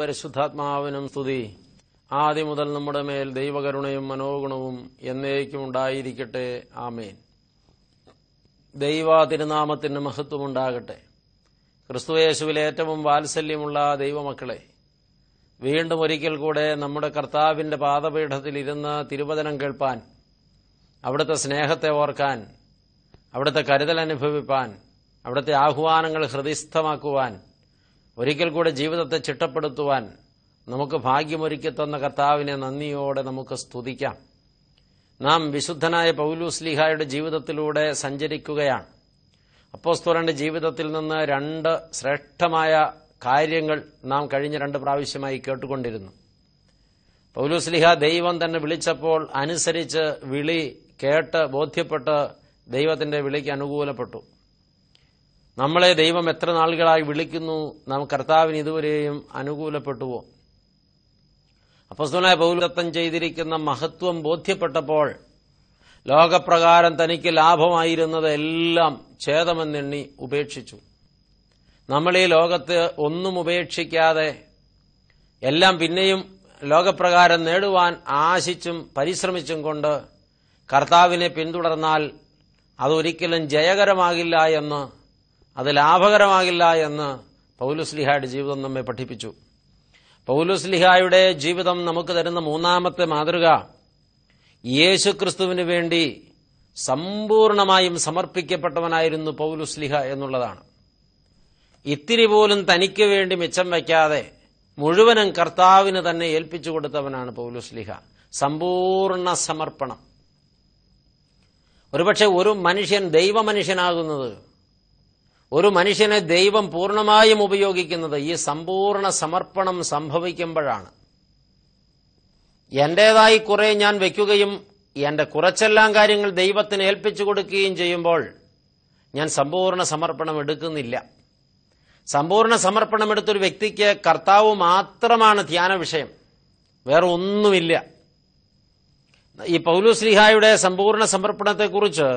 പരിശുദ്ധാത്മാവിനും സ്തുതി ആദ്യം മുതൽ നമ്മുടെ മേൽ ദൈവകരുണയും മനോഗുണവും എന്നേക്കും ഉണ്ടായിരിക്കട്ടെ ആമേൻ ദൈവ തിരുനാമത്തിന് മഹത്വമുണ്ടാകട്ടെ ക്രിസ്തുവേശുവിൽ ഏറ്റവും വാത്സല്യമുള്ള ദൈവമക്കളെ വീണ്ടും ഒരിക്കൽ കൂടെ നമ്മുടെ കർത്താവിന്റെ പാദപീഠത്തിൽ ഇരുന്ന് തിരുവചനം കേൾപ്പാൻ അവിടുത്തെ സ്നേഹത്തെ ഓർക്കാൻ അവിടുത്തെ കരുതൽ അനുഭവിപ്പാൻ അവിടുത്തെ ആഹ്വാനങ്ങൾ ഹൃദയസ്ഥമാക്കുവാൻ ഒരിക്കൽ കൂടെ ജീവിതത്തെ ചിട്ടപ്പെടുത്തുവാൻ നമുക്ക് ഭാഗ്യമൊരുക്കി തന്ന കർത്താവിനെ നന്ദിയോടെ നമുക്ക് സ്തുതിക്കാം നാം വിശുദ്ധനായ പൗലൂസ്ലിഹായുടെ ജീവിതത്തിലൂടെ സഞ്ചരിക്കുകയാണ് അപ്പോസ്തോലന്റെ ജീവിതത്തിൽ നിന്ന് രണ്ട് ശ്രേഷ്ഠമായ കാര്യങ്ങൾ നാം കഴിഞ്ഞ രണ്ട് പ്രാവശ്യമായി കേട്ടുകൊണ്ടിരുന്നു പൗലൂസ്ലിഹ ദൈവം തന്നെ വിളിച്ചപ്പോൾ അനുസരിച്ച് വിളി കേട്ട് ബോധ്യപ്പെട്ട് ദൈവത്തിന്റെ വിളിക്ക് അനുകൂലപ്പെട്ടു നമ്മളെ ദൈവം എത്ര നാളുകളായി വിളിക്കുന്നു നാം കർത്താവിന് ഇതുവരെയും അനുകൂലപ്പെട്ടുവോ അപ്പസ്തുനായ പൗരത്വം ചെയ്തിരിക്കുന്ന മഹത്വം ബോധ്യപ്പെട്ടപ്പോൾ ലോകപ്രകാരം തനിക്ക് ലാഭമായിരുന്നത് എല്ലാം ഛേദമെന്നെണ്ണി ഉപേക്ഷിച്ചു നമ്മൾ ഈ ലോകത്ത് ഒന്നും ഉപേക്ഷിക്കാതെ എല്ലാം പിന്നെയും ലോകപ്രകാരം നേടുവാൻ ആശിച്ചും പരിശ്രമിച്ചും കൊണ്ട് കർത്താവിനെ പിന്തുടർന്നാൽ അതൊരിക്കലും ജയകരമാകില്ല എന്ന് അത് ലാഭകരമാകില്ല എന്ന് പൗലുസ്ലിഹയുടെ ജീവിതം നമ്മെ പഠിപ്പിച്ചു പൗലുസ്ലിഹായുടെ ജീവിതം നമുക്ക് തരുന്ന മൂന്നാമത്തെ മാതൃക യേശുക്രിസ്തുവിന് വേണ്ടി സമ്പൂർണമായും സമർപ്പിക്കപ്പെട്ടവനായിരുന്നു പൗലുസ്ലിഹ എന്നുള്ളതാണ് ഇത്തിരി പോലും തനിക്ക് വേണ്ടി മിച്ചം വയ്ക്കാതെ മുഴുവനും കർത്താവിന് തന്നെ ഏൽപ്പിച്ചു കൊടുത്തവനാണ് പൗലുസ്ലിഹ സമ്പൂർണ്ണ സമർപ്പണം ഒരുപക്ഷെ ഒരു മനുഷ്യൻ ദൈവമനുഷ്യനാകുന്നത് ഒരു മനുഷ്യനെ ദൈവം പൂർണമായും ഉപയോഗിക്കുന്നത് ഈ സമ്പൂർണ്ണ സമർപ്പണം സംഭവിക്കുമ്പോഴാണ് എന്റേതായി കുറെ ഞാൻ വയ്ക്കുകയും എന്റെ കുറച്ചെല്ലാം കാര്യങ്ങൾ ദൈവത്തിന് ഏൽപ്പിച്ചു കൊടുക്കുകയും ചെയ്യുമ്പോൾ ഞാൻ സമ്പൂർണ്ണ സമർപ്പണം എടുക്കുന്നില്ല സമ്പൂർണ്ണ സമർപ്പണം എടുത്തൊരു വ്യക്തിക്ക് കർത്താവ് മാത്രമാണ് ധ്യാന വിഷയം വേറെ ഒന്നുമില്ല ഈ ശ്രീഹായുടെ സമ്പൂർണ്ണ സമർപ്പണത്തെക്കുറിച്ച്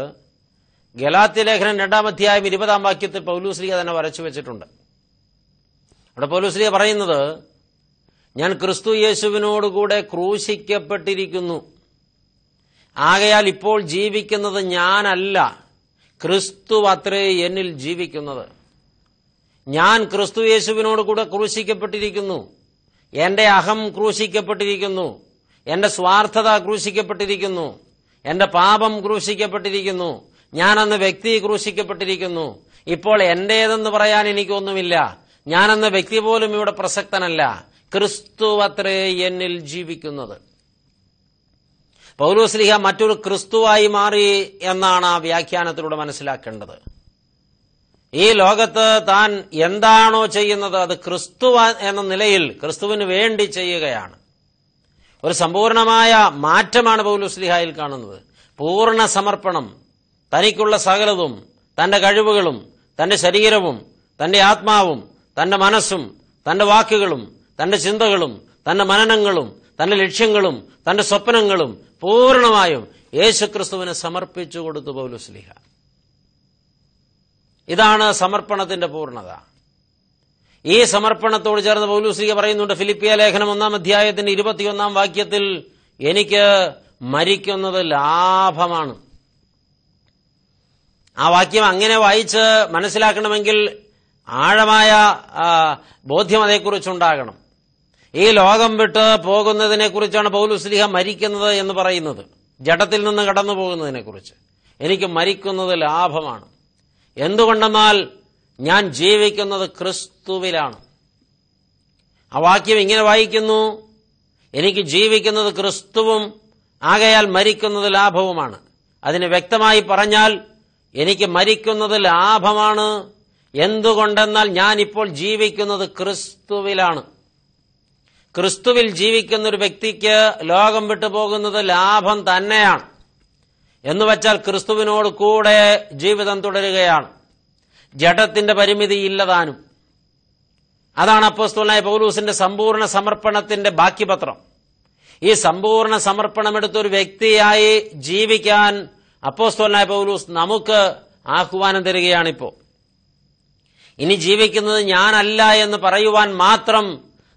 ഗലാത്തി ലേഖനം രണ്ടാം അധ്യായം ഇരുപതാം വാക്യത്തിൽ പൗലൂസ്ലിയ തന്നെ വരച്ചു വെച്ചിട്ടുണ്ട് അവിടെ പൗലൂസ്ലിയ പറയുന്നത് ഞാൻ ക്രിസ്തു യേശുവിനോടുകൂടെ ക്രൂശിക്കപ്പെട്ടിരിക്കുന്നു ആകയാൽ ഇപ്പോൾ ജീവിക്കുന്നത് ഞാനല്ല ക്രിസ്തു അത്രേ എന്നിൽ ജീവിക്കുന്നത് ഞാൻ ക്രിസ്തു യേശുവിനോട് കൂടെ ക്രൂശിക്കപ്പെട്ടിരിക്കുന്നു എന്റെ അഹം ക്രൂശിക്കപ്പെട്ടിരിക്കുന്നു എന്റെ സ്വാർത്ഥത ക്രൂശിക്കപ്പെട്ടിരിക്കുന്നു എന്റെ പാപം ക്രൂശിക്കപ്പെട്ടിരിക്കുന്നു ഞാനന്ന് വ്യക്തി ക്രൂശിക്കപ്പെട്ടിരിക്കുന്നു ഇപ്പോൾ എന്റേതെന്ന് പറയാൻ എനിക്കൊന്നുമില്ല ഞാനെന്ന വ്യക്തി പോലും ഇവിടെ പ്രസക്തനല്ല ക്രിസ്തുവത്രേ എന്നിൽ ജീവിക്കുന്നത് പൗലോസ്ലിഹ മറ്റൊരു ക്രിസ്തുവായി മാറി എന്നാണ് ആ വ്യാഖ്യാനത്തിലൂടെ മനസ്സിലാക്കേണ്ടത് ഈ ലോകത്ത് താൻ എന്താണോ ചെയ്യുന്നത് അത് ക്രിസ്തു എന്ന നിലയിൽ ക്രിസ്തുവിന് വേണ്ടി ചെയ്യുകയാണ് ഒരു സമ്പൂർണമായ മാറ്റമാണ് പൗലോസ്ലിഹായിൽ കാണുന്നത് പൂർണ്ണ സമർപ്പണം തനിക്കുള്ള സകലതും തന്റെ കഴിവുകളും തന്റെ ശരീരവും തന്റെ ആത്മാവും തന്റെ മനസ്സും തന്റെ വാക്കുകളും തന്റെ ചിന്തകളും തന്റെ മനനങ്ങളും തന്റെ ലക്ഷ്യങ്ങളും തന്റെ സ്വപ്നങ്ങളും പൂർണ്ണമായും യേശുക്രിസ്തുവിനെ സമർപ്പിച്ചു കൊടുത്തു പൗലുസ്ലിഹ ഇതാണ് സമർപ്പണത്തിന്റെ പൂർണ്ണത ഈ സമർപ്പണത്തോട് ചേർന്ന് പൗലുസ്ലിഹ പറയുന്നുണ്ട് ഫിലിപ്പിയ ലേഖനം ഒന്നാം അധ്യായത്തിന്റെ ഇരുപത്തിയൊന്നാം വാക്യത്തിൽ എനിക്ക് മരിക്കുന്നത് ലാഭമാണ് ആ വാക്യം അങ്ങനെ വായിച്ച് മനസ്സിലാക്കണമെങ്കിൽ ആഴമായ ബോധ്യം അതേക്കുറിച്ചുണ്ടാകണം ഈ ലോകം വിട്ട് പോകുന്നതിനെക്കുറിച്ചാണ് പൗലുസ്ലിഹ മരിക്കുന്നത് എന്ന് പറയുന്നത് ജഡത്തിൽ നിന്ന് കടന്നു പോകുന്നതിനെക്കുറിച്ച് എനിക്ക് മരിക്കുന്നത് ലാഭമാണ് എന്തുകൊണ്ടെന്നാൽ ഞാൻ ജീവിക്കുന്നത് ക്രിസ്തുവിലാണ് ആ വാക്യം ഇങ്ങനെ വായിക്കുന്നു എനിക്ക് ജീവിക്കുന്നത് ക്രിസ്തുവും ആകയാൽ മരിക്കുന്നത് ലാഭവുമാണ് അതിന് വ്യക്തമായി പറഞ്ഞാൽ എനിക്ക് മരിക്കുന്നത് ലാഭമാണ് എന്തുകൊണ്ടെന്നാൽ ഞാനിപ്പോൾ ജീവിക്കുന്നത് ക്രിസ്തുവിലാണ് ക്രിസ്തുവിൽ ജീവിക്കുന്ന ഒരു വ്യക്തിക്ക് ലോകം വിട്ടുപോകുന്നത് ലാഭം തന്നെയാണ് എന്നുവച്ചാൽ ക്രിസ്തുവിനോട് കൂടെ ജീവിതം തുടരുകയാണ് ജഡത്തിന്റെ പരിമിതി ഇല്ലതാനും അതാണ് അപ്പോസ്തുലായ പൗലൂസിന്റെ സമ്പൂർണ്ണ സമർപ്പണത്തിന്റെ ബാക്കിപത്രം ഈ സമ്പൂർണ്ണ സമർപ്പണമെടുത്തൊരു വ്യക്തിയായി ജീവിക്കാൻ അപ്പോസ്തോലായ പൗലൂസ് നമുക്ക് ആഹ്വാനം തരികയാണിപ്പോ ഇനി ജീവിക്കുന്നത് ഞാനല്ല എന്ന് പറയുവാൻ മാത്രം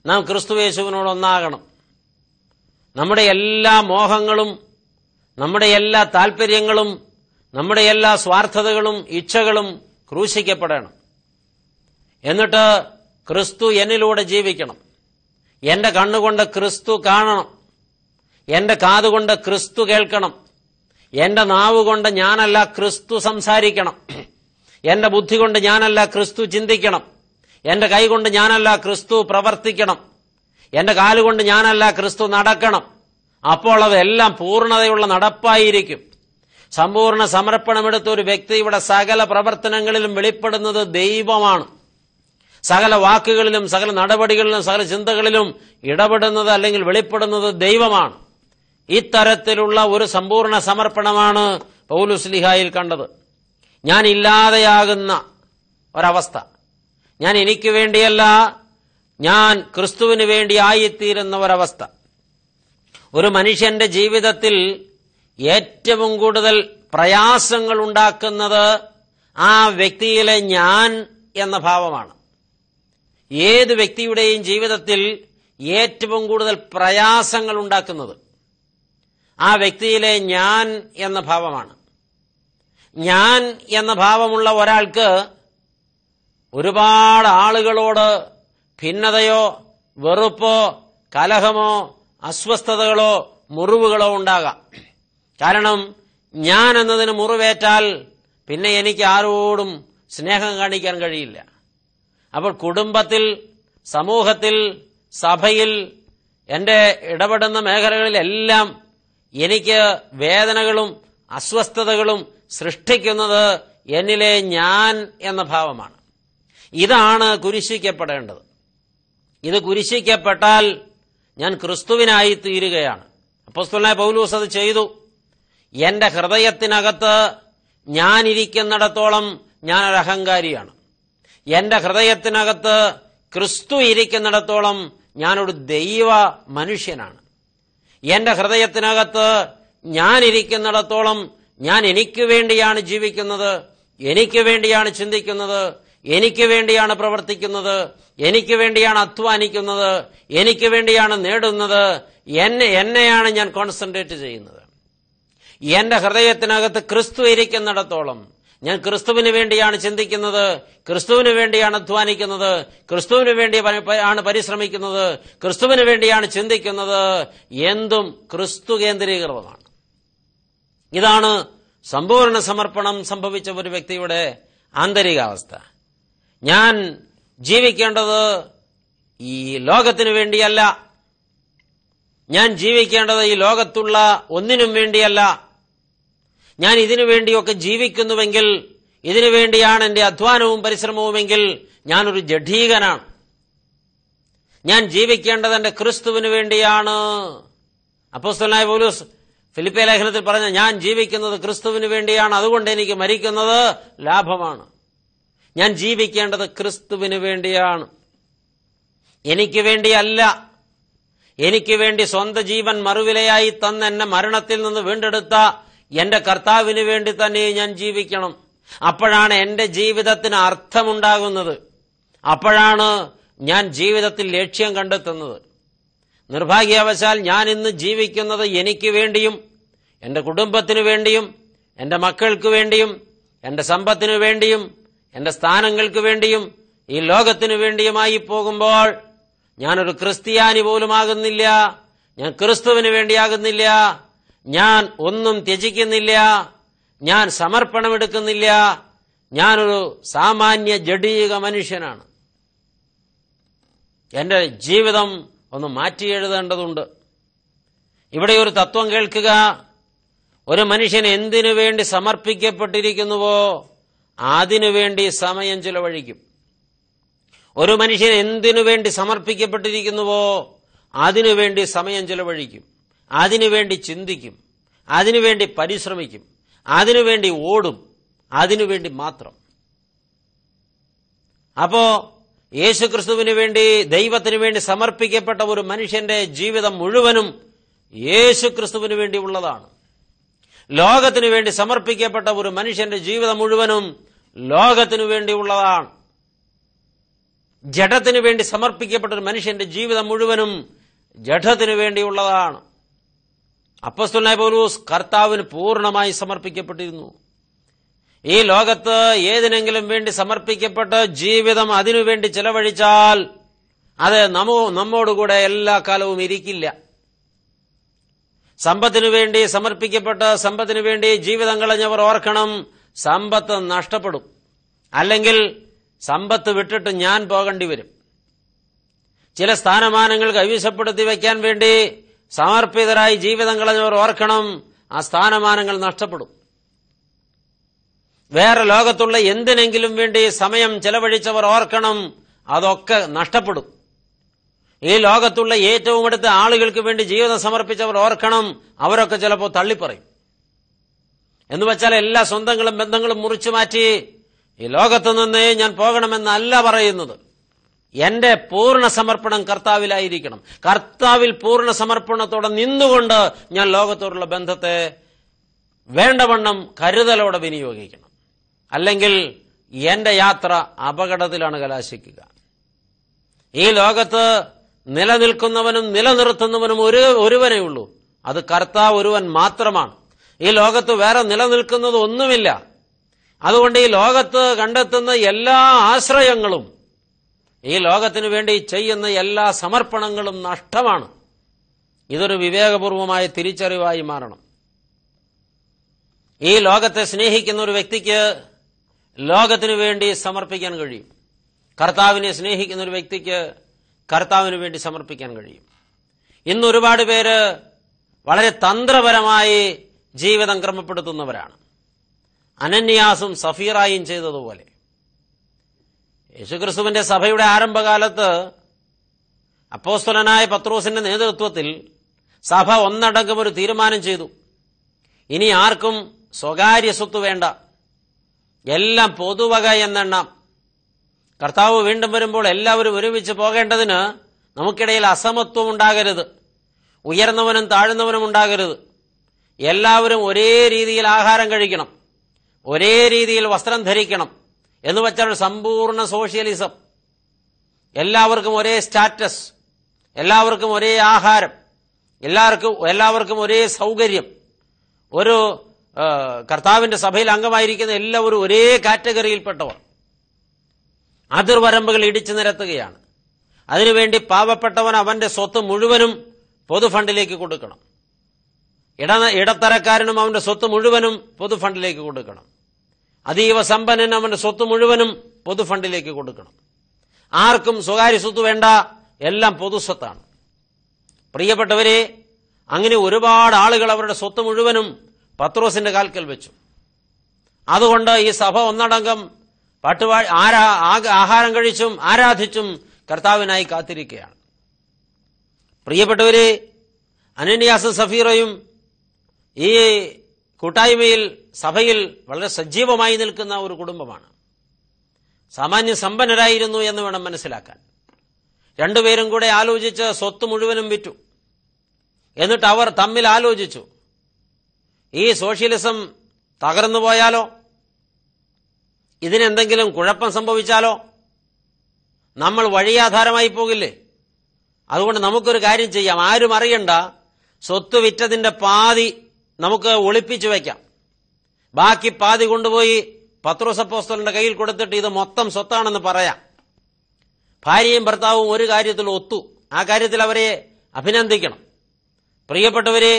നാം ക്രിസ്തു യേശുവിനോട് ഒന്നാകണം നമ്മുടെ എല്ലാ മോഹങ്ങളും നമ്മുടെ എല്ലാ താൽപര്യങ്ങളും നമ്മുടെ എല്ലാ സ്വാർത്ഥതകളും ഇച്ഛകളും ക്രൂശിക്കപ്പെടണം എന്നിട്ട് ക്രിസ്തു എന്നിലൂടെ ജീവിക്കണം എന്റെ കണ്ണുകൊണ്ട് ക്രിസ്തു കാണണം എന്റെ കാതുകൊണ്ട് ക്രിസ്തു കേൾക്കണം എന്റെ നാവ് കൊണ്ട് ഞാനല്ല ക്രിസ്തു സംസാരിക്കണം എന്റെ ബുദ്ധി കൊണ്ട് ഞാനല്ല ക്രിസ്തു ചിന്തിക്കണം എന്റെ കൈ കൊണ്ട് ഞാനല്ല ക്രിസ്തു പ്രവർത്തിക്കണം എന്റെ കാലുകൊണ്ട് ഞാനല്ല ക്രിസ്തു നടക്കണം അപ്പോൾ അതെല്ലാം പൂർണ്ണതയുള്ള നടപ്പായിരിക്കും സമ്പൂർണ്ണ സമർപ്പണമെടുത്ത ഒരു വ്യക്തിയുടെ സകല പ്രവർത്തനങ്ങളിലും വെളിപ്പെടുന്നത് ദൈവമാണ് സകല വാക്കുകളിലും സകല നടപടികളിലും സകല ചിന്തകളിലും ഇടപെടുന്നത് അല്ലെങ്കിൽ വെളിപ്പെടുന്നത് ദൈവമാണ് ഇത്തരത്തിലുള്ള ഒരു സമ്പൂർണ്ണ സമർപ്പണമാണ് പൗലുസ്ലിഹായിൽ കണ്ടത് ഞാൻ ഇല്ലാതെയാകുന്ന ഒരവസ്ഥ ഞാൻ എനിക്ക് വേണ്ടിയല്ല ഞാൻ ക്രിസ്തുവിന് വേണ്ടി ആയിത്തീരുന്ന ഒരവസ്ഥ ഒരു മനുഷ്യന്റെ ജീവിതത്തിൽ ഏറ്റവും കൂടുതൽ പ്രയാസങ്ങൾ ഉണ്ടാക്കുന്നത് ആ വ്യക്തിയിലെ ഞാൻ എന്ന ഭാവമാണ് ഏത് വ്യക്തിയുടെയും ജീവിതത്തിൽ ഏറ്റവും കൂടുതൽ പ്രയാസങ്ങൾ ഉണ്ടാക്കുന്നത് ആ വ്യക്തിയിലെ ഞാൻ എന്ന ഭാവമാണ് ഞാൻ എന്ന ഭാവമുള്ള ഒരാൾക്ക് ഒരുപാട് ആളുകളോട് ഭിന്നതയോ വെറുപ്പോ കലഹമോ അസ്വസ്ഥതകളോ മുറിവുകളോ ഉണ്ടാകാം കാരണം ഞാൻ എന്നതിന് മുറിവേറ്റാൽ പിന്നെ എനിക്ക് ആരോടും സ്നേഹം കാണിക്കാൻ കഴിയില്ല അപ്പോൾ കുടുംബത്തിൽ സമൂഹത്തിൽ സഭയിൽ എൻ്റെ ഇടപെടുന്ന മേഖലകളിലെല്ലാം എനിക്ക് വേദനകളും അസ്വസ്ഥതകളും സൃഷ്ടിക്കുന്നത് എന്നിലെ ഞാൻ എന്ന ഭാവമാണ് ഇതാണ് കുരിശിക്കപ്പെടേണ്ടത് ഇത് കുരിശിക്കപ്പെട്ടാൽ ഞാൻ ക്രിസ്തുവിനായി തീരുകയാണ് അപ്പോസ്തുലനെ പൗലൂസ് അത് ചെയ്തു എന്റെ ഹൃദയത്തിനകത്ത് ഞാനിരിക്കുന്നിടത്തോളം ഒരു അഹങ്കാരിയാണ് എന്റെ ഹൃദയത്തിനകത്ത് ക്രിസ്തു ഇരിക്കുന്നിടത്തോളം ഞാനൊരു ദൈവ മനുഷ്യനാണ് എന്റെ ഹൃദയത്തിനകത്ത് ഞാനിരിക്കുന്നിടത്തോളം ഞാൻ എനിക്ക് വേണ്ടിയാണ് ജീവിക്കുന്നത് എനിക്ക് വേണ്ടിയാണ് ചിന്തിക്കുന്നത് എനിക്ക് വേണ്ടിയാണ് പ്രവർത്തിക്കുന്നത് എനിക്ക് വേണ്ടിയാണ് അധ്വാനിക്കുന്നത് എനിക്ക് വേണ്ടിയാണ് നേടുന്നത് എന്നെ എന്നെയാണ് ഞാൻ കോൺസെൻട്രേറ്റ് ചെയ്യുന്നത് എന്റെ ഹൃദയത്തിനകത്ത് ക്രിസ്തു ഇരിക്കുന്നിടത്തോളം ഞാൻ ക്രിസ്തുവിന് വേണ്ടിയാണ് ചിന്തിക്കുന്നത് ക്രിസ്തുവിന് വേണ്ടിയാണ് അധ്വാനിക്കുന്നത് ക്രിസ്തുവിന് വേണ്ടി ആണ് പരിശ്രമിക്കുന്നത് ക്രിസ്തുവിന് വേണ്ടിയാണ് ചിന്തിക്കുന്നത് എന്തും ക്രിസ്തു കേന്ദ്രീകൃതമാണ് ഇതാണ് സമ്പൂർണ്ണ സമർപ്പണം സംഭവിച്ച ഒരു വ്യക്തിയുടെ ആന്തരികാവസ്ഥ ഞാൻ ജീവിക്കേണ്ടത് ഈ ലോകത്തിനു വേണ്ടിയല്ല ഞാൻ ജീവിക്കേണ്ടത് ഈ ലോകത്തുള്ള ഒന്നിനും വേണ്ടിയല്ല ഞാൻ ഇതിനു വേണ്ടിയൊക്കെ ജീവിക്കുന്നുവെങ്കിൽ ഇതിനു വേണ്ടിയാണ് എന്റെ അധ്വാനവും പരിശ്രമവുമെങ്കിൽ ഞാനൊരു ജഡീകനാണ് ഞാൻ ജീവിക്കേണ്ടത് എന്റെ ക്രിസ്തുവിന് വേണ്ടിയാണ് അപ്പോസ്തലനായ പോലൂസ് ഫിലിപ്പെ ലേഖനത്തിൽ പറഞ്ഞ ഞാൻ ജീവിക്കുന്നത് ക്രിസ്തുവിന് വേണ്ടിയാണ് അതുകൊണ്ട് എനിക്ക് മരിക്കുന്നത് ലാഭമാണ് ഞാൻ ജീവിക്കേണ്ടത് ക്രിസ്തുവിന് വേണ്ടിയാണ് എനിക്ക് വേണ്ടിയല്ല എനിക്ക് വേണ്ടി സ്വന്തം ജീവൻ മറുവിലയായി തന്ന എന്നെ മരണത്തിൽ നിന്ന് വീണ്ടെടുത്ത എന്റെ കർത്താവിന് വേണ്ടി തന്നെ ഞാൻ ജീവിക്കണം അപ്പോഴാണ് എന്റെ ജീവിതത്തിന് അർത്ഥമുണ്ടാകുന്നത് അപ്പോഴാണ് ഞാൻ ജീവിതത്തിൽ ലക്ഷ്യം കണ്ടെത്തുന്നത് നിർഭാഗ്യവശാൽ ഞാൻ ഇന്ന് ജീവിക്കുന്നത് എനിക്ക് വേണ്ടിയും എന്റെ കുടുംബത്തിനു വേണ്ടിയും എന്റെ മക്കൾക്ക് വേണ്ടിയും എന്റെ സമ്പത്തിനു വേണ്ടിയും എന്റെ സ്ഥാനങ്ങൾക്ക് വേണ്ടിയും ഈ ലോകത്തിനു വേണ്ടിയുമായി പോകുമ്പോൾ ഞാനൊരു ക്രിസ്ത്യാനി പോലും ആകുന്നില്ല ഞാൻ ക്രിസ്തുവിന് വേണ്ടിയാകുന്നില്ല ഞാൻ ഒന്നും ത്യജിക്കുന്നില്ല ഞാൻ സമർപ്പണമെടുക്കുന്നില്ല ഞാനൊരു സാമാന്യ ജഡീക മനുഷ്യനാണ് എന്റെ ജീവിതം ഒന്ന് മാറ്റി എഴുതേണ്ടതുണ്ട് ഇവിടെ ഒരു തത്വം കേൾക്കുക ഒരു മനുഷ്യൻ എന്തിനു വേണ്ടി സമർപ്പിക്കപ്പെട്ടിരിക്കുന്നുവോ അതിനു വേണ്ടി സമയം ചിലവഴിക്കും ഒരു മനുഷ്യൻ എന്തിനു വേണ്ടി സമർപ്പിക്കപ്പെട്ടിരിക്കുന്നുവോ അതിനു വേണ്ടി സമയം ചിലവഴിക്കും അതിനുവേണ്ടി ചിന്തിക്കും അതിനുവേണ്ടി പരിശ്രമിക്കും അതിനുവേണ്ടി ഓടും അതിനുവേണ്ടി മാത്രം അപ്പോ യേശുക്രിസ്തുവിന് വേണ്ടി ദൈവത്തിന് വേണ്ടി സമർപ്പിക്കപ്പെട്ട ഒരു മനുഷ്യന്റെ ജീവിതം മുഴുവനും യേശുക്രിസ്തുവിന് വേണ്ടി ഉള്ളതാണ് ലോകത്തിനു വേണ്ടി സമർപ്പിക്കപ്പെട്ട ഒരു മനുഷ്യന്റെ ജീവിതം മുഴുവനും ലോകത്തിനു വേണ്ടി ഉള്ളതാണ് ജഡത്തിന് വേണ്ടി സമർപ്പിക്കപ്പെട്ട ഒരു മനുഷ്യന്റെ ജീവിതം മുഴുവനും ജഡത്തിനു വേണ്ടിയുള്ളതാണ് അപ്പസ്തുനായ പൗലൂസ് കർത്താവിന് പൂർണ്ണമായി സമർപ്പിക്കപ്പെട്ടിരുന്നു ഈ ലോകത്ത് ഏതിനെങ്കിലും വേണ്ടി സമർപ്പിക്കപ്പെട്ട് ജീവിതം അതിനുവേണ്ടി ചെലവഴിച്ചാൽ അത് നമ്മോ നമ്മോടുകൂടെ എല്ലാ കാലവും ഇരിക്കില്ല സമ്പത്തിനു വേണ്ടി സമർപ്പിക്കപ്പെട്ട് സമ്പത്തിനു വേണ്ടി ജീവിതം കളഞ്ഞവർ ഓർക്കണം സമ്പത്ത് നഷ്ടപ്പെടും അല്ലെങ്കിൽ സമ്പത്ത് വിട്ടിട്ട് ഞാൻ പോകേണ്ടി വരും ചില സ്ഥാനമാനങ്ങൾ കൈവശപ്പെടുത്തി വയ്ക്കാൻ വേണ്ടി സമർപ്പിതരായി ജീവിതം കളഞ്ഞവർ ഓർക്കണം ആ സ്ഥാനമാനങ്ങൾ നഷ്ടപ്പെടും വേറെ ലോകത്തുള്ള എന്തിനെങ്കിലും വേണ്ടി സമയം ചെലവഴിച്ചവർ ഓർക്കണം അതൊക്കെ നഷ്ടപ്പെടും ഈ ലോകത്തുള്ള ഏറ്റവും അടുത്ത ആളുകൾക്ക് വേണ്ടി ജീവിതം സമർപ്പിച്ചവർ ഓർക്കണം അവരൊക്കെ ചിലപ്പോൾ തള്ളിപ്പറയും എന്ന് വെച്ചാൽ എല്ലാ സ്വന്തങ്ങളും ബന്ധങ്ങളും മുറിച്ചു മാറ്റി ഈ ലോകത്തു നിന്നേ ഞാൻ പോകണമെന്നല്ല പറയുന്നത് എന്റെ പൂർണ്ണ സമർപ്പണം കർത്താവിലായിരിക്കണം കർത്താവിൽ പൂർണ്ണ സമർപ്പണത്തോടെ നിന്നുകൊണ്ട് ഞാൻ ലോകത്തോടുള്ള ബന്ധത്തെ വേണ്ടവണ്ണം കരുതലോടെ വിനിയോഗിക്കണം അല്ലെങ്കിൽ എന്റെ യാത്ര അപകടത്തിലാണ് കലാശിക്കുക ഈ ലോകത്ത് നിലനിൽക്കുന്നവനും നിലനിർത്തുന്നവനും ഒരു ഒരുവനേ ഉള്ളൂ അത് കർത്താവ് ഒരുവൻ മാത്രമാണ് ഈ ലോകത്ത് വേറെ നിലനിൽക്കുന്നത് ഒന്നുമില്ല അതുകൊണ്ട് ഈ ലോകത്ത് കണ്ടെത്തുന്ന എല്ലാ ആശ്രയങ്ങളും ഈ ലോകത്തിനു വേണ്ടി ചെയ്യുന്ന എല്ലാ സമർപ്പണങ്ങളും നഷ്ടമാണ് ഇതൊരു വിവേകപൂർവമായ തിരിച്ചറിവായി മാറണം ഈ ലോകത്തെ സ്നേഹിക്കുന്ന ഒരു വ്യക്തിക്ക് ലോകത്തിനു വേണ്ടി സമർപ്പിക്കാൻ കഴിയും കർത്താവിനെ സ്നേഹിക്കുന്ന ഒരു വ്യക്തിക്ക് കർത്താവിന് വേണ്ടി സമർപ്പിക്കാൻ കഴിയും ഇന്ന് ഒരുപാട് പേര് വളരെ തന്ത്രപരമായി ജീവിതം ക്രമപ്പെടുത്തുന്നവരാണ് അനന്യാസും സഫീറായും ചെയ്തതുപോലെ യേശുക്രിസ്തുവിന്റെ സഭയുടെ ആരംഭകാലത്ത് അപ്പോസ്തലനായ പത്രോസിന്റെ നേതൃത്വത്തിൽ സഭ ഒന്നടങ്കം ഒരു തീരുമാനം ചെയ്തു ഇനി ആർക്കും സ്വകാര്യ സ്വത്ത് വേണ്ട എല്ലാം പൊതുവക എന്നെണ്ണാം കർത്താവ് വീണ്ടും വരുമ്പോൾ എല്ലാവരും ഒരുമിച്ച് പോകേണ്ടതിന് നമുക്കിടയിൽ അസമത്വം ഉണ്ടാകരുത് ഉയർന്നവനും താഴ്ന്നവനും ഉണ്ടാകരുത് എല്ലാവരും ഒരേ രീതിയിൽ ആഹാരം കഴിക്കണം ഒരേ രീതിയിൽ വസ്ത്രം ധരിക്കണം എന്ന് വെച്ചാൽ സമ്പൂർണ്ണ സോഷ്യലിസം എല്ലാവർക്കും ഒരേ സ്റ്റാറ്റസ് എല്ലാവർക്കും ഒരേ ആഹാരം എല്ലാവർക്കും എല്ലാവർക്കും ഒരേ സൗകര്യം ഒരു കർത്താവിന്റെ സഭയിൽ അംഗമായിരിക്കുന്ന എല്ലാവരും ഒരേ കാറ്റഗറിയിൽപ്പെട്ടവർ അതിർവരമ്പുകൾ ഇടിച്ചു നിരത്തുകയാണ് അതിനുവേണ്ടി പാവപ്പെട്ടവൻ അവന്റെ സ്വത്ത് മുഴുവനും പൊതുഫണ്ടിലേക്ക് കൊടുക്കണം ഇട ഇടത്തരക്കാരനും അവന്റെ സ്വത്ത് മുഴുവനും പൊതുഫണ്ടിലേക്ക് കൊടുക്കണം അതീവ സമ്പന്നൻ അവന്റെ സ്വത്ത് മുഴുവനും പൊതുഫണ്ടിലേക്ക് കൊടുക്കണം ആർക്കും സ്വകാര്യ സ്വത്ത് വേണ്ട എല്ലാം പൊതുസ്വത്താണ് പ്രിയപ്പെട്ടവരെ അങ്ങനെ ഒരുപാട് ആളുകൾ അവരുടെ സ്വത്ത് മുഴുവനും പത്രോസിന്റെ കാൽക്കൽ വെച്ചു അതുകൊണ്ട് ഈ സഭ ഒന്നടങ്കം പട്ടുവാ ആഹാരം കഴിച്ചും ആരാധിച്ചും കർത്താവിനായി കാത്തിരിക്കുകയാണ് പ്രിയപ്പെട്ടവരെ അനന്യാസും സഫീറയും ഈ കൂട്ടായ്മയിൽ സഭയിൽ വളരെ സജീവമായി നിൽക്കുന്ന ഒരു കുടുംബമാണ് സാമാന്യ സമ്പന്നരായിരുന്നു എന്ന് വേണം മനസ്സിലാക്കാൻ രണ്ടുപേരും കൂടെ ആലോചിച്ച് സ്വത്ത് മുഴുവനും വിറ്റു എന്നിട്ട് അവർ തമ്മിൽ ആലോചിച്ചു ഈ സോഷ്യലിസം തകർന്നു പോയാലോ ഇതിനെന്തെങ്കിലും കുഴപ്പം സംഭവിച്ചാലോ നമ്മൾ വഴിയാധാരമായി പോകില്ലേ അതുകൊണ്ട് നമുക്കൊരു കാര്യം ചെയ്യാം ആരും അറിയണ്ട സ്വത്ത് വിറ്റതിന്റെ പാതി നമുക്ക് ഒളിപ്പിച്ചു വയ്ക്കാം ബാക്കി പാതി കൊണ്ടുപോയി പത്രോസപ്പോസ്തലിന്റെ കയ്യിൽ കൊടുത്തിട്ട് ഇത് മൊത്തം സ്വത്താണെന്ന് പറയാം ഭാര്യയും ഭർത്താവും ഒരു കാര്യത്തിൽ ഒത്തു ആ കാര്യത്തിൽ അവരെ അഭിനന്ദിക്കണം പ്രിയപ്പെട്ടവരെ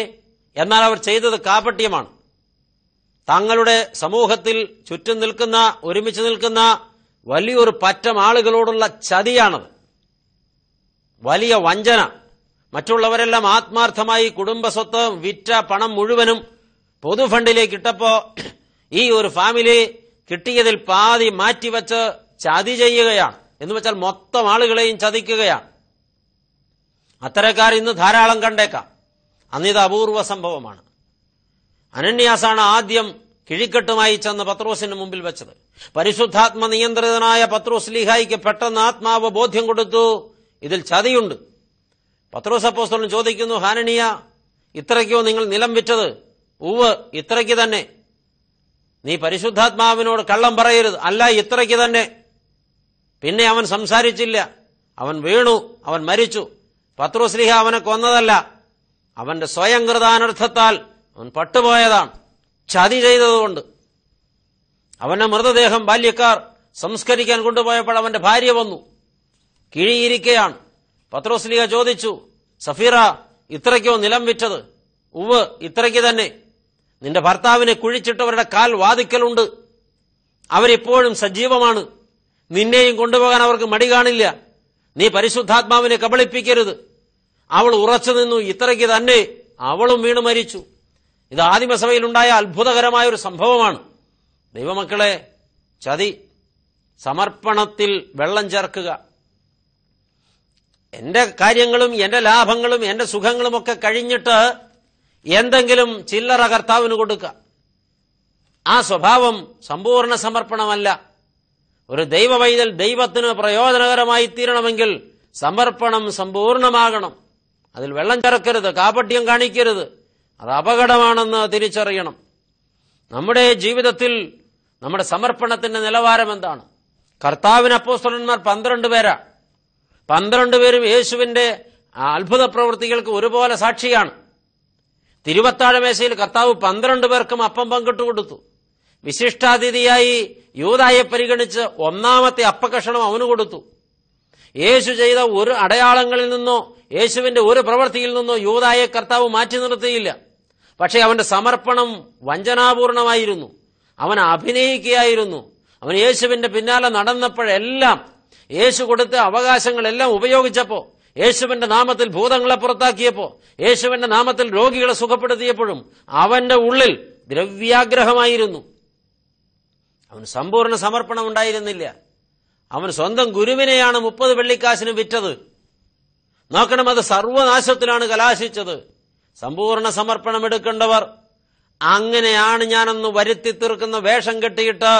എന്നാൽ അവർ ചെയ്തത് കാപട്യമാണ് തങ്ങളുടെ സമൂഹത്തിൽ ചുറ്റും നിൽക്കുന്ന ഒരുമിച്ച് നിൽക്കുന്ന വലിയൊരു പറ്റം ആളുകളോടുള്ള ചതിയാണത് വലിയ വഞ്ചന മറ്റുള്ളവരെല്ലാം ആത്മാർത്ഥമായി കുടുംബസ്വത്വം വിറ്റ പണം മുഴുവനും പൊതു ഫണ്ടിലേക്ക് ഇട്ടപ്പോ ഈ ഒരു ഫാമിലി കിട്ടിയതിൽ പാതി മാറ്റിവെച്ച് ചതി ചെയ്യുകയാണ് എന്ന് വെച്ചാൽ മൊത്തം ആളുകളെയും ചതിക്കുകയാണ് അത്തരക്കാർ ഇന്ന് ധാരാളം കണ്ടേക്കാം അന്നിത് അപൂർവ സംഭവമാണ് അനന്യാസാണ് ആദ്യം കിഴിക്കെട്ടുമായി ചെന്ന് പത്രോസിന് മുമ്പിൽ വെച്ചത് പരിശുദ്ധാത്മ നിയന്ത്രിതനായ പത്രോസ് ലീഹായിക്ക് പെട്ടെന്ന് ആത്മാവ് ബോധ്യം കൊടുത്തു ഇതിൽ ചതിയുണ്ട് പത്രോസ് അപ്പോസ്തോലൻ ചോദിക്കുന്നു ഹാനനിയ ഇത്രയ്ക്കോ നിങ്ങൾ നിലം വിറ്റത് ഉവ് ഇത്രയ്ക്ക് തന്നെ നീ പരിശുദ്ധാത്മാവിനോട് കള്ളം പറയരുത് അല്ല ഇത്രയ്ക്ക് തന്നെ പിന്നെ അവൻ സംസാരിച്ചില്ല അവൻ വീണു അവൻ മരിച്ചു പത്രുശ്രീഹ അവനെ കൊന്നതല്ല അവന്റെ സ്വയം കൃതാനർത്ഥത്താൽ അവൻ പട്ടുപോയതാണ് ചതി ചെയ്തതുകൊണ്ട് അവന്റെ മൃതദേഹം ബാല്യക്കാർ സംസ്കരിക്കാൻ കൊണ്ടുപോയപ്പോൾ അവന്റെ ഭാര്യ വന്നു കിഴിയിരിക്കയാണ് പത്രോസ്ലിഹ ചോദിച്ചു സഫീറ ഇത്രയ്ക്കോ നിലം വിറ്റത് ഉവ് ഇത്രയ്ക്ക് തന്നെ നിന്റെ ഭർത്താവിനെ കുഴിച്ചിട്ടവരുടെ കാൽ വാതിക്കലുണ്ട് അവരിപ്പോഴും സജീവമാണ് നിന്നെയും കൊണ്ടുപോകാൻ അവർക്ക് മടി കാണില്ല നീ പരിശുദ്ധാത്മാവിനെ കബളിപ്പിക്കരുത് അവൾ ഉറച്ചു നിന്നു ഇത്രയ്ക്ക് തന്നെ അവളും വീണ് മരിച്ചു ഇത് ആദിമസഭയിലുണ്ടായ അത്ഭുതകരമായ ഒരു സംഭവമാണ് ദൈവമക്കളെ ചതി സമർപ്പണത്തിൽ വെള്ളം ചേർക്കുക എന്റെ കാര്യങ്ങളും എന്റെ ലാഭങ്ങളും എന്റെ സുഖങ്ങളും ഒക്കെ കഴിഞ്ഞിട്ട് എന്തെങ്കിലും ചില്ലറ കർത്താവിന് കൊടുക്കുക ആ സ്വഭാവം സമ്പൂർണ്ണ സമർപ്പണമല്ല ഒരു ദൈവവൈതൽ ദൈവത്തിന് പ്രയോജനകരമായി തീരണമെങ്കിൽ സമർപ്പണം സമ്പൂർണമാകണം അതിൽ വെള്ളം ചേർക്കരുത് കാപട്യം കാണിക്കരുത് അത് അപകടമാണെന്ന് തിരിച്ചറിയണം നമ്മുടെ ജീവിതത്തിൽ നമ്മുടെ സമർപ്പണത്തിന്റെ നിലവാരം എന്താണ് കർത്താവിന് അപ്പോസ്തലന്മാർ പന്ത്രണ്ട് പേരാ പന്ത്രണ്ട് പേരും യേശുവിന്റെ അത്ഭുത പ്രവൃത്തികൾക്ക് ഒരുപോലെ സാക്ഷിയാണ് തിരുവത്താഴ മേശയിൽ കർത്താവ് പന്ത്രണ്ട് പേർക്കും അപ്പം പങ്കിട്ട് കൊടുത്തു വിശിഷ്ടാതിഥിയായി യൂതായെ പരിഗണിച്ച് ഒന്നാമത്തെ അപ്പകഷണം അവന് കൊടുത്തു യേശു ചെയ്ത ഒരു അടയാളങ്ങളിൽ നിന്നോ യേശുവിന്റെ ഒരു പ്രവൃത്തിയിൽ നിന്നോ യൂതായെ കർത്താവ് മാറ്റി നിർത്തിയില്ല പക്ഷേ അവന്റെ സമർപ്പണം വഞ്ചനാപൂർണമായിരുന്നു അവൻ അഭിനയിക്കുകയായിരുന്നു അവൻ യേശുവിന്റെ പിന്നാലെ നടന്നപ്പോഴെല്ലാം യേശു കൊടുത്ത അവകാശങ്ങളെല്ലാം ഉപയോഗിച്ചപ്പോൾ യേശുവിന്റെ നാമത്തിൽ ഭൂതങ്ങളെ പുറത്താക്കിയപ്പോ യേശുവിന്റെ നാമത്തിൽ രോഗികളെ സുഖപ്പെടുത്തിയപ്പോഴും അവന്റെ ഉള്ളിൽ ദ്രവ്യാഗ്രഹമായിരുന്നു അവന് സമ്പൂർണ്ണ സമർപ്പണം ഉണ്ടായിരുന്നില്ല അവൻ സ്വന്തം ഗുരുവിനെയാണ് മുപ്പത് വെള്ളിക്കാശിന് വിറ്റത് നോക്കണം അത് സർവനാശത്തിലാണ് കലാശിച്ചത് സമ്പൂർണ്ണ സമർപ്പണം എടുക്കേണ്ടവർ അങ്ങനെയാണ് ഞാനെന്ന് വരുത്തി തീർക്കുന്ന വേഷം കെട്ടിയിട്ട്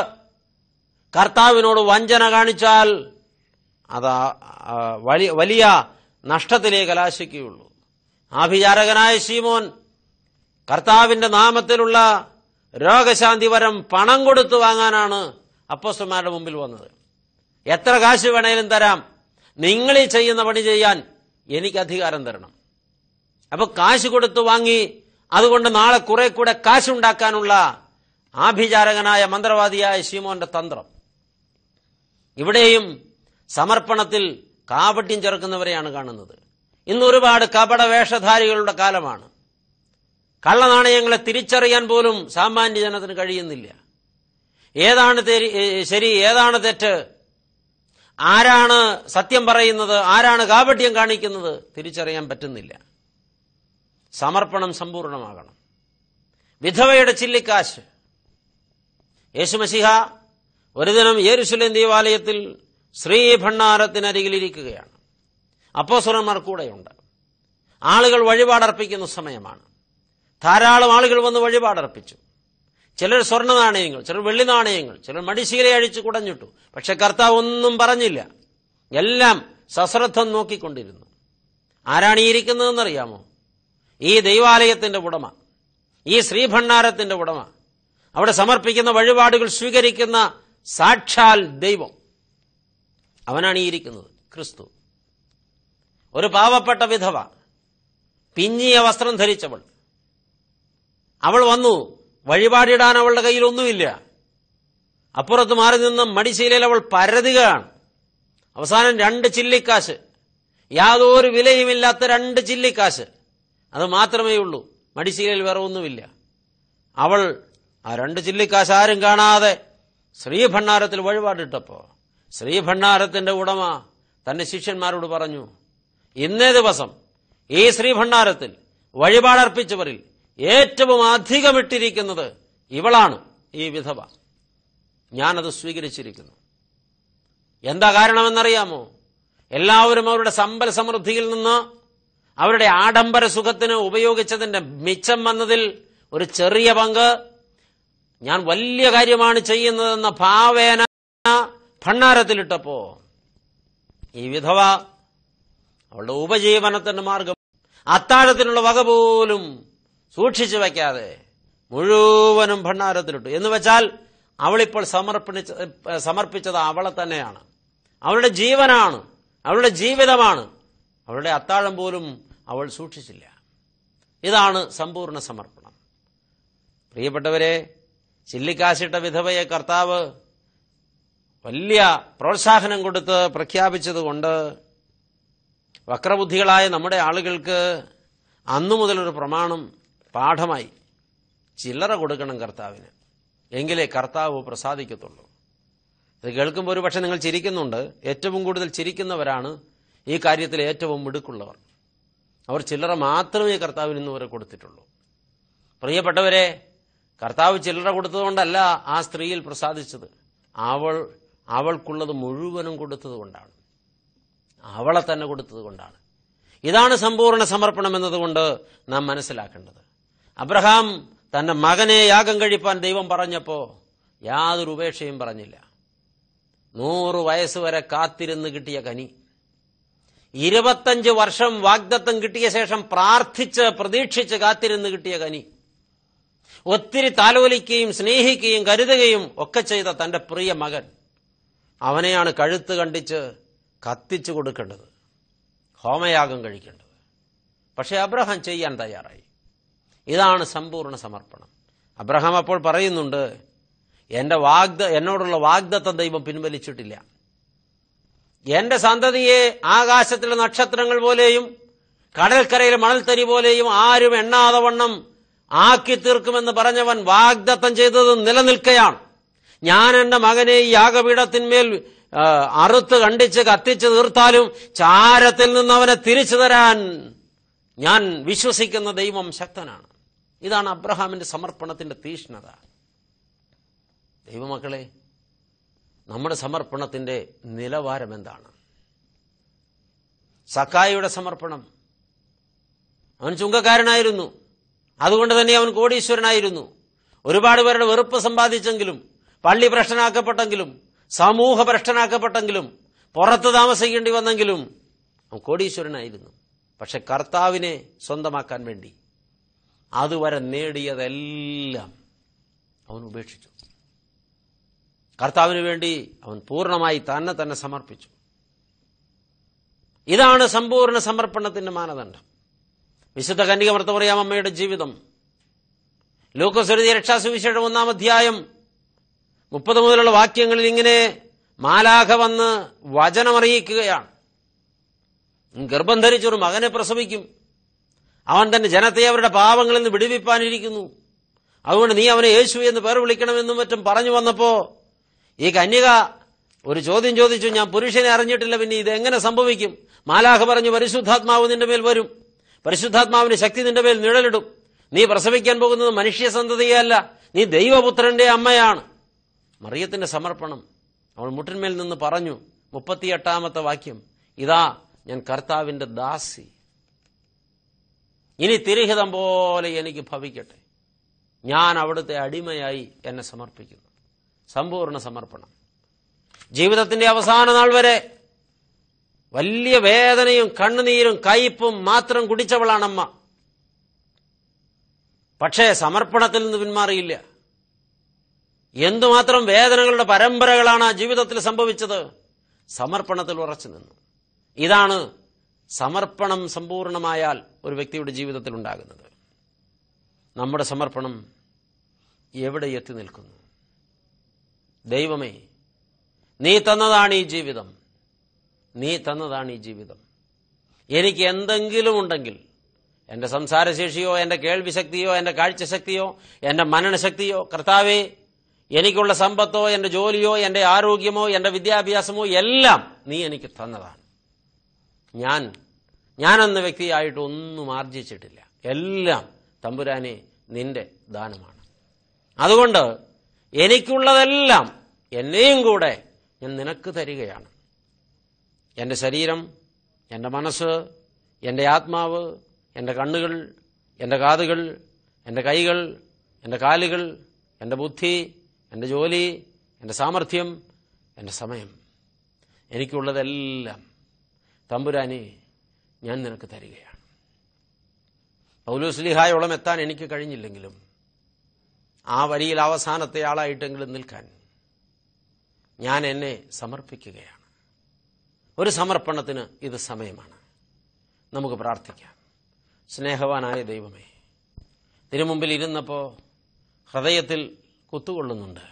കർത്താവിനോട് വഞ്ചന കാണിച്ചാൽ അതാ വലിയ നഷ്ടത്തിലേ കലാശിക്കുകയുള്ളൂ ആഭിചാരകനായ ശീമോൻ കർത്താവിന്റെ നാമത്തിലുള്ള രോഗശാന്തി വരം പണം കൊടുത്തു വാങ്ങാനാണ് അപ്പോസ്റ്റന്മാരുടെ മുമ്പിൽ വന്നത് എത്ര കാശ് വേണേലും തരാം നിങ്ങളെ ചെയ്യുന്ന പണി ചെയ്യാൻ എനിക്ക് അധികാരം തരണം അപ്പൊ കാശ് കൊടുത്തു വാങ്ങി അതുകൊണ്ട് നാളെ കുറെ കൂടെ കാശുണ്ടാക്കാനുള്ള ആഭിചാരകനായ മന്ത്രവാദിയായ ശീമോന്റെ തന്ത്രം ഇവിടെയും സമർപ്പണത്തിൽ കാപട്യം ചെറുക്കുന്നവരെയാണ് കാണുന്നത് ഇന്ന് ഒരുപാട് കപട വേഷധാരികളുടെ കാലമാണ് കള്ളനാണയങ്ങളെ തിരിച്ചറിയാൻ പോലും സാമാന്യ ജനത്തിന് കഴിയുന്നില്ല ഏതാണ് ശരി ഏതാണ് തെറ്റ് ആരാണ് സത്യം പറയുന്നത് ആരാണ് കാപട്യം കാണിക്കുന്നത് തിരിച്ചറിയാൻ പറ്റുന്നില്ല സമർപ്പണം സമ്പൂർണമാകണം വിധവയുടെ ചില്ലിക്കാശ് യേശുമസിഹ ഒരു ദിനം യേരുശലേം ദേവാലയത്തിൽ ശ്രീ ഭണ്ണാരത്തിനരികിലിരിക്കുകയാണ് അപ്പോസുരന്മാർ കൂടെയുണ്ട് ആളുകൾ വഴിപാടർപ്പിക്കുന്ന സമയമാണ് ധാരാളം ആളുകൾ വന്ന് വഴിപാടർപ്പിച്ചു ചിലർ സ്വർണ്ണ നാണയങ്ങൾ ചിലർ വെള്ളി നാണയങ്ങൾ ചിലർ മടിശീല അഴിച്ചു കുടഞ്ഞിട്ടു പക്ഷെ കർത്താവ് ഒന്നും പറഞ്ഞില്ല എല്ലാം സശ്രദ്ധം നോക്കിക്കൊണ്ടിരുന്നു ആരാണ് ഈ ഇരിക്കുന്നതെന്നറിയാമോ ഈ ദൈവാലയത്തിന്റെ ഉടമ ഈ ശ്രീഭണ്ണാരത്തിന്റെ ഉടമ അവിടെ സമർപ്പിക്കുന്ന വഴിപാടുകൾ സ്വീകരിക്കുന്ന സാക്ഷാൽ ദൈവം അവനാണ് ഈ ഇരിക്കുന്നത് ക്രിസ്തു ഒരു പാവപ്പെട്ട വിധവ പിഞ്ഞിയ വസ്ത്രം ധരിച്ചവൾ അവൾ വന്നു വഴിപാടിടാൻ അവളുടെ കയ്യിൽ ഒന്നുമില്ല അപ്പുറത്ത് മാറി നിന്ന് മടിശീലയിൽ അവൾ പരതുകയാണ് അവസാനം രണ്ട് ചില്ലിക്കാശ് യാതൊരു വിലയുമില്ലാത്ത രണ്ട് ചില്ലിക്കാശ് അത് മാത്രമേ ഉള്ളൂ മടിശീലയിൽ വേറെ ഒന്നുമില്ല അവൾ ആ രണ്ട് ചില്ലിക്കാശ് ആരും കാണാതെ ശ്രീഭണ്ണാരത്തിൽ വഴിപാടിട്ടപ്പോ ശ്രീഭണ്ഡാരത്തിന്റെ ഉടമ തന്റെ ശിഷ്യന്മാരോട് പറഞ്ഞു ഇന്നേ ദിവസം ഈ ശ്രീഭണ്ഡാരത്തിൽ വഴിപാടർപ്പിച്ചവരിൽ ഏറ്റവും അധികമിട്ടിരിക്കുന്നത് ഇവളാണ് ഈ വിധവ ഞാനത് സ്വീകരിച്ചിരിക്കുന്നു എന്താ കാരണമെന്നറിയാമോ എല്ലാവരും അവരുടെ സമ്പൽ സമൃദ്ധിയിൽ നിന്ന് അവരുടെ ആഡംബര സുഖത്തിന് ഉപയോഗിച്ചതിന്റെ മിച്ചം വന്നതിൽ ഒരു ചെറിയ പങ്ക് ഞാൻ വലിയ കാര്യമാണ് ചെയ്യുന്നതെന്ന ഭാവേന ഭണ്ണാരത്തിലിട്ടപ്പോ ഈ വിധവ അവളുടെ ഉപജീവനത്തിന്റെ മാർഗം അത്താഴത്തിനുള്ള വക പോലും സൂക്ഷിച്ചു വയ്ക്കാതെ മുഴുവനും ഭണ്ണാരത്തിലിട്ടു എന്ന് വെച്ചാൽ അവളിപ്പോൾ സമർപ്പിച്ച സമർപ്പിച്ചത് അവളെ തന്നെയാണ് അവളുടെ ജീവനാണ് അവളുടെ ജീവിതമാണ് അവളുടെ അത്താഴം പോലും അവൾ സൂക്ഷിച്ചില്ല ഇതാണ് സമ്പൂർണ്ണ സമർപ്പണം പ്രിയപ്പെട്ടവരെ ചില്ലിക്കാശിട്ട വിധവയെ കർത്താവ് വലിയ പ്രോത്സാഹനം കൊടുത്ത് പ്രഖ്യാപിച്ചതുകൊണ്ട് വക്രബുദ്ധികളായ നമ്മുടെ ആളുകൾക്ക് അന്നു മുതലൊരു പ്രമാണം പാഠമായി ചില്ലറ കൊടുക്കണം കർത്താവിന് എങ്കിലേ കർത്താവ് പ്രസാദിക്കത്തുള്ളൂ ഇത് കേൾക്കുമ്പോൾ ഒരു നിങ്ങൾ ചിരിക്കുന്നുണ്ട് ഏറ്റവും കൂടുതൽ ചിരിക്കുന്നവരാണ് ഈ കാര്യത്തിൽ ഏറ്റവും മിടുക്കുള്ളവർ അവർ ചില്ലറ മാത്രമേ കർത്താവിന് ഇന്ന് കൊടുത്തിട്ടുള്ളൂ പ്രിയപ്പെട്ടവരെ കർത്താവ് ചില്ലറ കൊടുത്തതുകൊണ്ടല്ല ആ സ്ത്രീയിൽ പ്രസാദിച്ചത് അവൾ അവൾക്കുള്ളത് മുഴുവനും കൊടുത്തത് കൊണ്ടാണ് അവളെ തന്നെ കൊടുത്തത് കൊണ്ടാണ് ഇതാണ് സമ്പൂർണ്ണ സമർപ്പണം എന്നതുകൊണ്ട് നാം മനസ്സിലാക്കേണ്ടത് അബ്രഹാം തന്റെ മകനെ യാഗം കഴിപ്പാൻ ദൈവം പറഞ്ഞപ്പോൾ യാതൊരു ഉപേക്ഷയും പറഞ്ഞില്ല നൂറ് വയസ്സ് വരെ കാത്തിരുന്ന് കിട്ടിയ കനി ഇരുപത്തഞ്ച് വർഷം വാഗ്ദത്തം കിട്ടിയ ശേഷം പ്രാർത്ഥിച്ച് പ്രതീക്ഷിച്ച് കാത്തിരുന്ന് കിട്ടിയ കനി ഒത്തിരി താലോലിക്കുകയും സ്നേഹിക്കുകയും കരുതുകയും ഒക്കെ ചെയ്ത തന്റെ പ്രിയ മകൻ അവനെയാണ് കഴുത്ത് കണ്ടിച്ച് കത്തിച്ചു കൊടുക്കേണ്ടത് ഹോമയാഗം കഴിക്കേണ്ടത് പക്ഷേ അബ്രഹാം ചെയ്യാൻ തയ്യാറായി ഇതാണ് സമ്പൂർണ്ണ സമർപ്പണം അബ്രഹാം അപ്പോൾ പറയുന്നുണ്ട് എന്റെ വാഗ്ദ എന്നോടുള്ള വാഗ്ദത്തം ദൈവം പിൻവലിച്ചിട്ടില്ല എന്റെ സന്തതിയെ ആകാശത്തിലെ നക്ഷത്രങ്ങൾ പോലെയും കടൽക്കരയിലെ മണൽത്തരി പോലെയും ആരും എണ്ണാതെ വണ്ണം ആക്കി തീർക്കുമെന്ന് പറഞ്ഞവൻ വാഗ്ദത്തം ചെയ്തത് നിലനിൽക്കയാണ് ഞാൻ എന്റെ മകനെ ഈ യാഗപീഠത്തിന്മേൽ അറുത്ത് കണ്ടിച്ച് കത്തിച്ചു തീർത്താലും ചാരത്തിൽ നിന്ന് അവനെ തിരിച്ചു തരാൻ ഞാൻ വിശ്വസിക്കുന്ന ദൈവം ശക്തനാണ് ഇതാണ് അബ്രഹാമിന്റെ സമർപ്പണത്തിന്റെ തീഷ്ണത ദൈവമക്കളെ നമ്മുടെ സമർപ്പണത്തിന്റെ നിലവാരം എന്താണ് സക്കായിയുടെ സമർപ്പണം അവൻ ചുങ്കക്കാരനായിരുന്നു അതുകൊണ്ട് തന്നെ അവൻ കോടീശ്വരനായിരുന്നു ഒരുപാട് പേരുടെ വെറുപ്പ് സമ്പാദിച്ചെങ്കിലും പള്ളി ഭ്രഷ്ടനാക്കപ്പെട്ടെങ്കിലും സമൂഹ ഭ്രഷ്ടനാക്കപ്പെട്ടെങ്കിലും പുറത്ത് താമസിക്കേണ്ടി വന്നെങ്കിലും അവൻ കോടീശ്വരനായിരുന്നു പക്ഷെ കർത്താവിനെ സ്വന്തമാക്കാൻ വേണ്ടി അതുവരെ നേടിയതെല്ലാം അവൻ ഉപേക്ഷിച്ചു കർത്താവിന് വേണ്ടി അവൻ പൂർണ്ണമായി തന്നെ തന്നെ സമർപ്പിച്ചു ഇതാണ് സമ്പൂർണ്ണ സമർപ്പണത്തിന്റെ മാനദണ്ഡം വിശുദ്ധ കന്യക അമ്മയുടെ ജീവിതം ലൂക്കോസ് രക്ഷാസുവിശേഷം ഒന്നാം അധ്യായം മുപ്പത് മുതലുള്ള വാക്യങ്ങളിൽ ഇങ്ങനെ മാലാഖ വന്ന് വചനമറിയിക്കുകയാണ് ഗർഭം ധരിച്ചൊരു മകനെ പ്രസവിക്കും അവൻ തന്നെ ജനത്തെ അവരുടെ പാവങ്ങളിൽ നിന്ന് വിടുവിപ്പാനിരിക്കുന്നു അതുകൊണ്ട് നീ അവനെ യേശു എന്ന് പേർ വിളിക്കണമെന്നും മറ്റും പറഞ്ഞു വന്നപ്പോ ഈ കന്യക ഒരു ചോദ്യം ചോദിച്ചു ഞാൻ പുരുഷനെ അറിഞ്ഞിട്ടില്ല പിന്നെ ഇത് എങ്ങനെ സംഭവിക്കും മാലാഖ പറഞ്ഞു പരിശുദ്ധാത്മാവ് നിന്റെ മേൽ വരും പരിശുദ്ധാത്മാവിന്റെ ശക്തി നിന്റെ മേൽ നിഴലിടും നീ പ്രസവിക്കാൻ പോകുന്നത് മനുഷ്യ സന്തതിയല്ല നീ ദൈവപുത്രന്റെ അമ്മയാണ് മറിയത്തിന്റെ സമർപ്പണം അവൾ മുട്ടിന്മേൽ നിന്ന് പറഞ്ഞു മുപ്പത്തിയെട്ടാമത്തെ വാക്യം ഇതാ ഞാൻ കർത്താവിന്റെ ദാസി ഇനി തിരിഹിതം പോലെ എനിക്ക് ഭവിക്കട്ടെ ഞാൻ അവിടുത്തെ അടിമയായി എന്നെ സമർപ്പിക്കുന്നു സമ്പൂർണ്ണ സമർപ്പണം ജീവിതത്തിന്റെ അവസാന നാൾ വരെ വലിയ വേദനയും കണ്ണുനീരും കയ്പും മാത്രം കുടിച്ചവളാണമ്മ പക്ഷേ സമർപ്പണത്തിൽ നിന്ന് പിന്മാറിയില്ല എന്തുമാത്രം വേദനകളുടെ പരമ്പരകളാണ് ആ ജീവിതത്തിൽ സംഭവിച്ചത് സമർപ്പണത്തിൽ ഉറച്ചു നിന്നു ഇതാണ് സമർപ്പണം സമ്പൂർണമായാൽ ഒരു വ്യക്തിയുടെ ജീവിതത്തിൽ ഉണ്ടാകുന്നത് നമ്മുടെ സമർപ്പണം എവിടെ എത്തി നിൽക്കുന്നു ദൈവമേ നീ തന്നതാണ് ഈ ജീവിതം നീ തന്നതാണ് ഈ ജീവിതം എനിക്ക് എന്തെങ്കിലും ഉണ്ടെങ്കിൽ എന്റെ സംസാരശേഷിയോ എന്റെ കേൾവിശക്തിയോ എന്റെ കാഴ്ചശക്തിയോ എന്റെ മനനശക്തിയോ കർത്താവേ എനിക്കുള്ള സമ്പത്തോ എന്റെ ജോലിയോ എന്റെ ആരോഗ്യമോ എന്റെ വിദ്യാഭ്യാസമോ എല്ലാം നീ എനിക്ക് തന്നതാണ് ഞാൻ ഞാനെന്ന വ്യക്തിയായിട്ട് ഒന്നും ആർജിച്ചിട്ടില്ല എല്ലാം തമ്പുരാനെ നിന്റെ ദാനമാണ് അതുകൊണ്ട് എനിക്കുള്ളതെല്ലാം എന്നെയും കൂടെ ഞാൻ നിനക്ക് തരികയാണ് എൻ്റെ ശരീരം എൻ്റെ മനസ്സ് എൻ്റെ ആത്മാവ് എൻ്റെ കണ്ണുകൾ എൻ്റെ കാതുകൾ എൻ്റെ കൈകൾ എൻ്റെ കാലുകൾ എൻ്റെ ബുദ്ധി എൻ്റെ ജോലി എൻ്റെ സാമർഥ്യം എൻ്റെ സമയം എനിക്കുള്ളതെല്ലാം തമ്പുരാനെ ഞാൻ നിനക്ക് തരികയാണ് പൗലൂസ്ലിഹായോളം എത്താൻ എനിക്ക് കഴിഞ്ഞില്ലെങ്കിലും ആ വഴിയിൽ അവസാനത്തെ ആളായിട്ടെങ്കിലും നിൽക്കാൻ ഞാൻ എന്നെ സമർപ്പിക്കുകയാണ് ഒരു സമർപ്പണത്തിന് ഇത് സമയമാണ് നമുക്ക് പ്രാർത്ഥിക്കാം സ്നേഹവാനായ ദൈവമേ തിരുമുമ്പിൽ ഇരുന്നപ്പോൾ ഹൃദയത്തിൽ കൊത്തുകൊള്ളുന്നുണ്ട്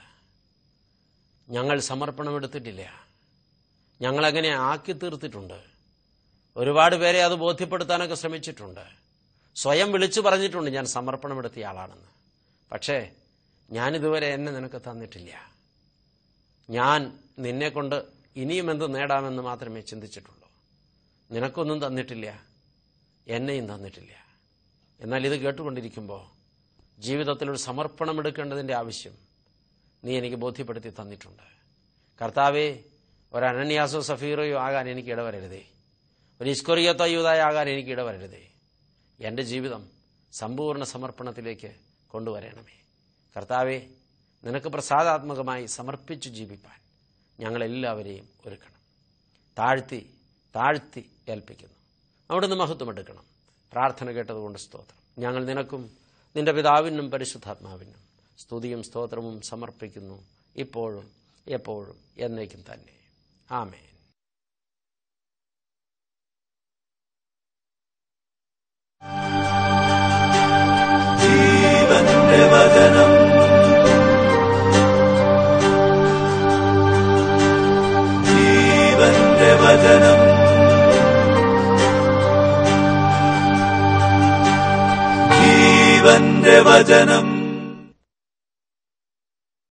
ഞങ്ങൾ സമർപ്പണമെടുത്തിട്ടില്ല ഞങ്ങളങ്ങനെ ആക്കി തീർത്തിട്ടുണ്ട് ഒരുപാട് പേരെ അത് ബോധ്യപ്പെടുത്താനൊക്കെ ശ്രമിച്ചിട്ടുണ്ട് സ്വയം വിളിച്ചു പറഞ്ഞിട്ടുണ്ട് ഞാൻ സമർപ്പണമെടുത്തിയ ആളാണെന്ന് പക്ഷേ ഞാനിതുവരെ എന്നെ നിനക്ക് തന്നിട്ടില്ല ഞാൻ നിന്നെ കൊണ്ട് ഇനിയും എന്ത് നേടാമെന്ന് മാത്രമേ ചിന്തിച്ചിട്ടുള്ളൂ നിനക്കൊന്നും തന്നിട്ടില്ല എന്നെയും തന്നിട്ടില്ല എന്നാൽ ഇത് കേട്ടുകൊണ്ടിരിക്കുമ്പോൾ ജീവിതത്തിൽ ഒരു സമർപ്പണം എടുക്കേണ്ടതിന്റെ ആവശ്യം നീ എനിക്ക് ബോധ്യപ്പെടുത്തി തന്നിട്ടുണ്ട് കർത്താവെ ഒരു അനന്യാസോ സഫീറോയോ ആകാൻ എനിക്ക് ഇടവരരുതേ ഒരു ഇസ്കൊറിയത്തോ യൂതായോ ആകാൻ എനിക്ക് ഇടവരരുതേ എൻ്റെ ജീവിതം സമ്പൂർണ്ണ സമർപ്പണത്തിലേക്ക് കൊണ്ടുവരണമേ കർത്താവെ നിനക്ക് പ്രസാദാത്മകമായി സമർപ്പിച്ചു ജീവിപ്പാൻ ഞങ്ങളെല്ലാവരെയും ഒരുക്കണം താഴ്ത്തി താഴ്ത്തി ഏൽപ്പിക്കുന്നു അവിടുന്ന് മഹത്വമെടുക്കണം പ്രാർത്ഥന കേട്ടതുകൊണ്ട് സ്തോത്രം ഞങ്ങൾ നിനക്കും നിന്റെ പിതാവിനും പരിശുദ്ധാത്മാവിനും സ്തുതിയും സ്തോത്രവും സമർപ്പിക്കുന്നു ഇപ്പോഴും എപ്പോഴും എന്നേക്കും തന്നെ ആമേൻ ജീവന്റെ വചനം देवाचनम्